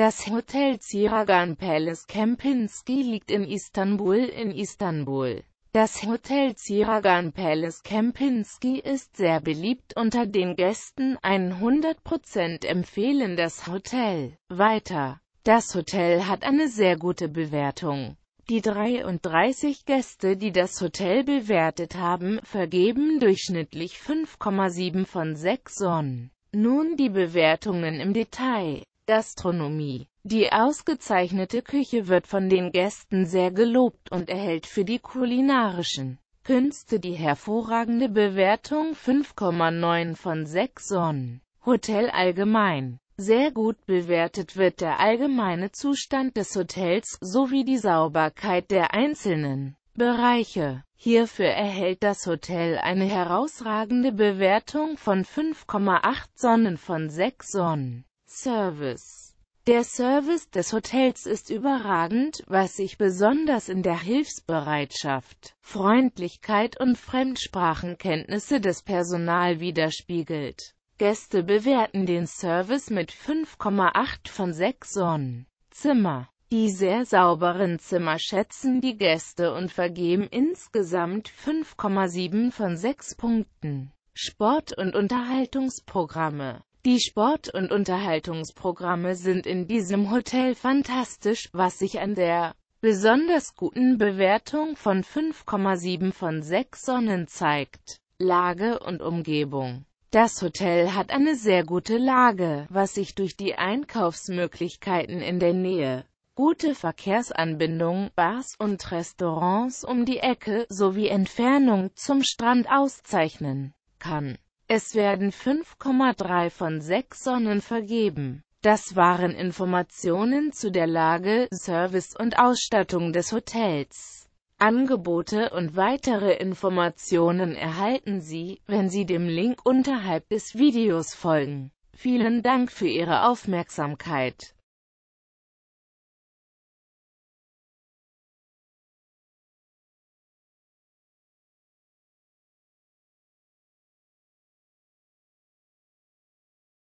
Das Hotel Ziragan Palace Kempinski liegt in Istanbul in Istanbul. Das Hotel Ziragan Palace Kempinski ist sehr beliebt unter den Gästen, 100% empfehlen das Hotel. Weiter. Das Hotel hat eine sehr gute Bewertung. Die 33 Gäste, die das Hotel bewertet haben, vergeben durchschnittlich 5,7 von 6 Sonnen. Nun die Bewertungen im Detail. Gastronomie Die ausgezeichnete Küche wird von den Gästen sehr gelobt und erhält für die kulinarischen Künste die hervorragende Bewertung 5,9 von 6 Sonnen. Hotel allgemein sehr gut bewertet wird der allgemeine Zustand des Hotels sowie die Sauberkeit der einzelnen Bereiche. Hierfür erhält das Hotel eine herausragende Bewertung von 5,8 Sonnen von 6 Sonnen. Service. Der Service des Hotels ist überragend, was sich besonders in der Hilfsbereitschaft, Freundlichkeit und Fremdsprachenkenntnisse des Personal widerspiegelt. Gäste bewerten den Service mit 5,8 von 6 Sonnen. Zimmer. Die sehr sauberen Zimmer schätzen die Gäste und vergeben insgesamt 5,7 von 6 Punkten. Sport- und Unterhaltungsprogramme die Sport- und Unterhaltungsprogramme sind in diesem Hotel fantastisch, was sich an der besonders guten Bewertung von 5,7 von 6 Sonnen zeigt. Lage und Umgebung Das Hotel hat eine sehr gute Lage, was sich durch die Einkaufsmöglichkeiten in der Nähe, gute Verkehrsanbindung, Bars und Restaurants um die Ecke sowie Entfernung zum Strand auszeichnen kann. Es werden 5,3 von 6 Sonnen vergeben. Das waren Informationen zu der Lage, Service und Ausstattung des Hotels. Angebote und weitere Informationen erhalten Sie, wenn Sie dem Link unterhalb des Videos folgen. Vielen Dank für Ihre Aufmerksamkeit.